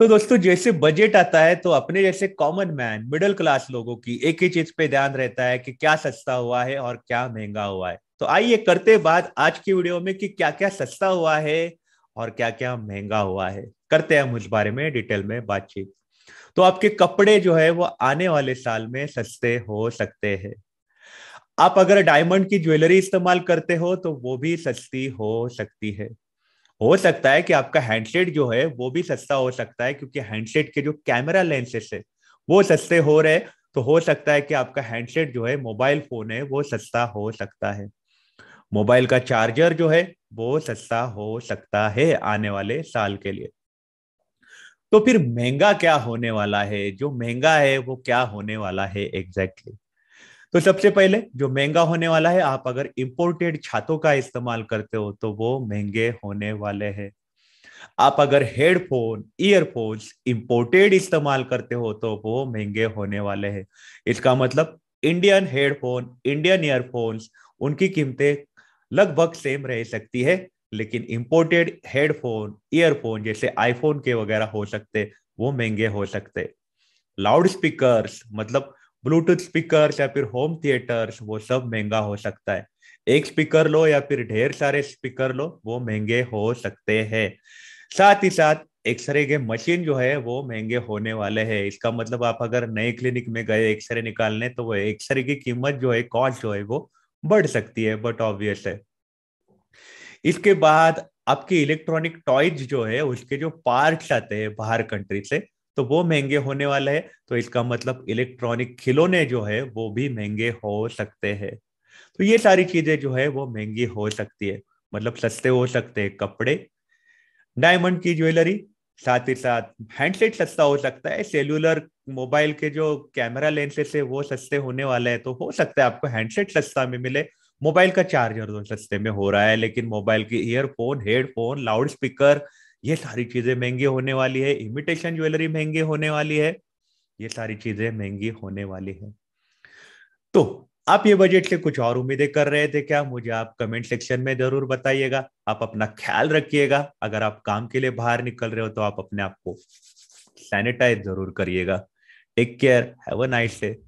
तो दोस्तों जैसे बजट आता है तो अपने जैसे कॉमन मैन मिडिल क्लास लोगों की एक ही चीज पे ध्यान रहता है कि क्या सस्ता हुआ है और क्या महंगा हुआ है तो आइए करते बात आज की वीडियो में कि क्या क्या सस्ता हुआ है और क्या क्या महंगा हुआ है करते हैं हम उस बारे में डिटेल में बातचीत तो आपके कपड़े जो है वो आने वाले साल में सस्ते हो सकते हैं आप अगर डायमंड की ज्वेलरी इस्तेमाल करते हो तो वो भी सस्ती हो सकती है हो सकता है कि आपका हैंडसेट जो है वो भी सस्ता हो सकता है क्योंकि हैंडसेट के जो कैमरा लेंसेस है वो सस्ते हो रहे तो हो सकता है कि आपका हैंडसेट जो है मोबाइल फोन है वो सस्ता हो सकता है मोबाइल का चार्जर जो है वो सस्ता हो सकता है आने वाले साल के लिए तो फिर महंगा क्या होने वाला है जो महंगा है वो क्या होने वाला है एग्जैक्टली तो सबसे पहले जो महंगा होने वाला है आप अगर इम्पोर्टेड छातों का इस्तेमाल करते हो तो वो महंगे होने वाले हैं आप अगर हेडफोन ईयरफोन्स इम्पोर्टेड इस्तेमाल करते हो तो वो महंगे होने वाले हैं इसका मतलब इंडियन हेडफोन इंडियन ईयरफोन्स उनकी कीमतें लगभग सेम रह सकती है लेकिन इंपोर्टेड हेडफोन ईयरफोन जैसे आईफोन के वगैरह हो सकते वो महंगे हो सकते लाउड स्पीकर मतलब ब्लूटूथ स्पीकर या फिर होम थिएटर्स वो सब महंगा हो सकता है एक स्पीकर लो या फिर ढेर सारे स्पीकर लो वो महंगे हो सकते हैं साथ ही साथ एक्सरे के मशीन जो है वो महंगे होने वाले हैं इसका मतलब आप अगर नए क्लिनिक में गए एक्सरे निकालने तो वो एक्सरे की कीमत जो है कॉस्ट जो है वो बढ़ सकती है बट ऑब्वियस है इसके बाद आपके इलेक्ट्रॉनिक टॉयज जो है उसके जो पार्ट्स आते हैं बाहर कंट्री से तो वो महंगे होने वाला है तो इसका मतलब इलेक्ट्रॉनिक खिलौने जो है वो भी महंगे हो सकते हैं तो ये सारी चीजें जो है वो महंगी हो सकती है मतलब सस्ते हो सकते हैं कपड़े डायमंड की ज्वेलरी साथ ही साथ हैंडसेट सस्ता हो सकता है सेलुलर मोबाइल के जो कैमरा लेंसेस है वो सस्ते होने वाला है तो हो सकता है आपको हैंडसेट सस्ता में मिले मोबाइल का चार्जर तो सस्ते में हो रहा है लेकिन मोबाइल की ईयरफोन हेडफोन लाउड स्पीकर ये सारी चीजें महंगी होने वाली है इमिटेशन ज्वेलरी महंगी होने वाली है ये सारी चीजें महंगी होने वाली है तो आप ये बजट से कुछ और उम्मीदें कर रहे थे क्या मुझे आप कमेंट सेक्शन में जरूर बताइएगा आप अपना ख्याल रखिएगा अगर आप काम के लिए बाहर निकल रहे हो तो आप अपने आप को सैनिटाइज जरूर करिएगा take care have a nice day